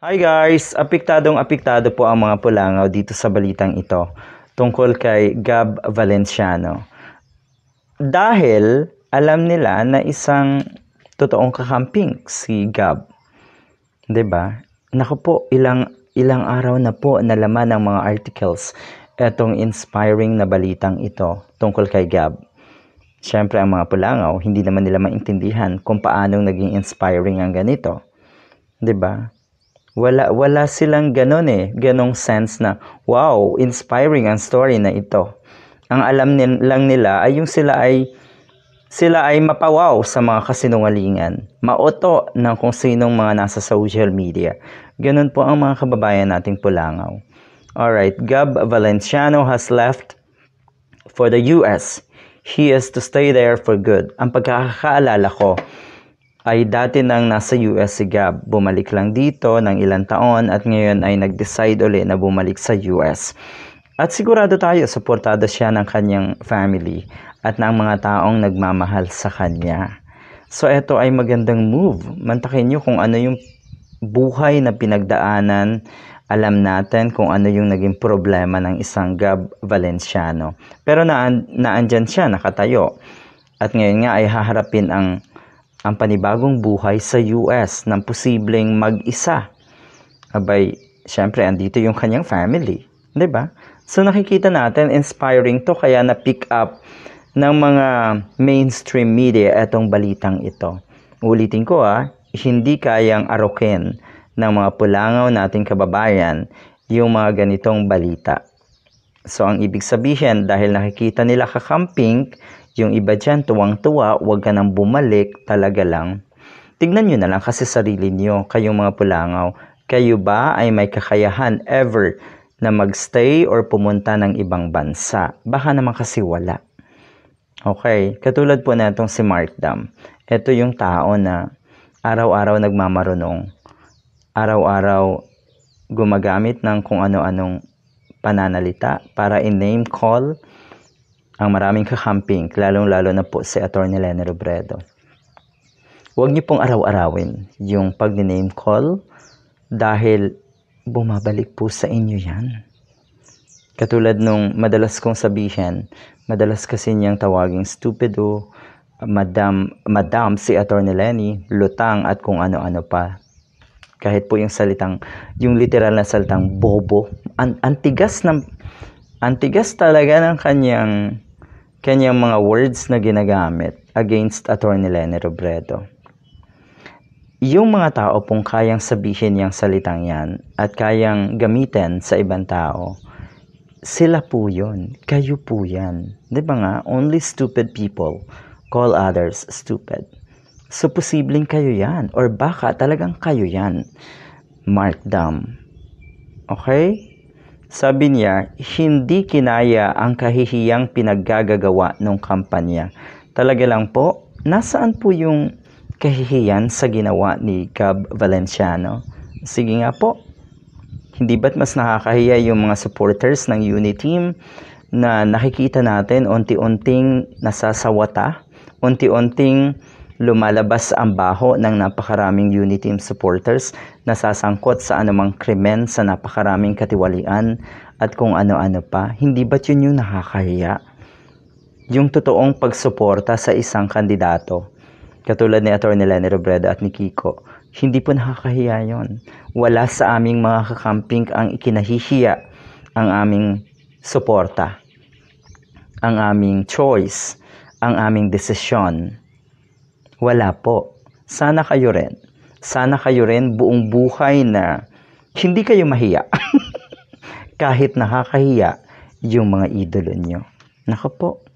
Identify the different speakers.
Speaker 1: Hi guys! Apektadong apektado po ang mga pulangaw dito sa balitang ito tungkol kay Gab Valenciano. Dahil alam nila na isang totoong kakamping si Gab. ba? Diba? Naku po, ilang, ilang araw na po nalaman ng mga articles etong inspiring na balitang ito tungkol kay Gab. Siyempre, ang mga pulangaw, hindi naman nila maintindihan kung paanong naging inspiring ang ganito. ba? Diba? Wala, wala silang ganun eh. Ganong sense na, wow, inspiring ang story na ito. Ang alam nil- lang nila ay yung sila ay sila ay mapawaw sa mga kasinungalingan, maoto ng kung sinong mga nasa social media. Ganun po ang mga kababayan nating pulangaw. Alright, Gab Valenciano has left for the US. He is to stay there for good. Ang pagkakaalala ko, ay dati nang nasa US si Gab. Bumalik lang dito ng ilang taon at ngayon ay nag-decide ulit na bumalik sa US. At sigurado tayo, suportado siya ng kanyang family at ng mga taong nagmamahal sa kanya. So ito ay magandang move. Mantakin nyo kung ano yung buhay na pinagdaanan alam natin kung ano yung naging problema ng isang Gab Valenciano. Pero na naandyan siya, nakatayo. At ngayon nga ay haharapin ang ang panibagong buhay sa US ng posibleng mag-isa. Abay, syempre, andito yung kanyang family. ba? Diba? So nakikita natin, inspiring to kaya na-pick up ng mga mainstream media itong balitang ito. Ulitin ko ah, hindi kayang arokin ng mga pulangaw nating kababayan yung mga ganitong balita. So ang ibig sabihin, dahil nakikita nila kakamping yung iba dyan, tuwang-tuwa, huwag ka nang bumalik, talaga lang. Tignan nyo na lang kasi sarili nyo, kayong mga pulangaw. Kayo ba ay may kakayahan ever na magstay or pumunta ng ibang bansa? Baka naman kasi wala. Okay, katulad po na itong si Mark Dam. Ito yung tao na araw-araw nagmamarunong. Araw-araw gumagamit ng kung ano-anong pananalita para in name call ang maraming kakamping, lalong-lalo na po si Atty. Lenny Robredo. Huwag niyo pong araw-arawin yung pag-name call dahil bumabalik po sa inyo yan. Katulad nung madalas kong sabihin, madalas kasi niyang tawaging stupido, madam, madam si Atty. Lenny, lutang at kung ano-ano pa. Kahit po yung salitang, yung literal na salitang bobo, an antigas ng antigas talaga ng kanyang kanyang mga words na ginagamit against Attorney Lenny Robredo. Yung mga tao pong kayang sabihin yung salitang yan at kayang gamitin sa ibang tao, sila po yun. Kayo po yan. Di ba nga? Only stupid people call others stupid. So, posibleng kayo yan. Or baka talagang kayo yan. Mark down. Okay? Sabi niya, hindi kinaya ang kahihiyang pinaggagagawa ng kampanya. Talaga lang po, nasaan po yung kahihiyan sa ginawa ni Gab Valenciano? Sige nga po, hindi ba't mas nakakahiya yung mga supporters ng Uni Team na nakikita natin unti-unting nasasawata, unti-unting lumalabas ang baho ng napakaraming Uniteam supporters na sasangkot sa anumang krimen sa napakaraming katiwalian at kung ano-ano pa, hindi ba't yun yung nakakahiya? Yung totoong pagsuporta sa isang kandidato, katulad ni Atty. Lenny Robredo at ni Kiko, hindi po nakakahiya yon. Wala sa aming mga kakamping ang ikinahihiya ang aming suporta, ang aming choice, ang aming desisyon wala po. Sana kayo rin. Sana kayo rin buong buhay na hindi kayo mahiya. Kahit nakakahiya yung mga idolo nyo. Nako po.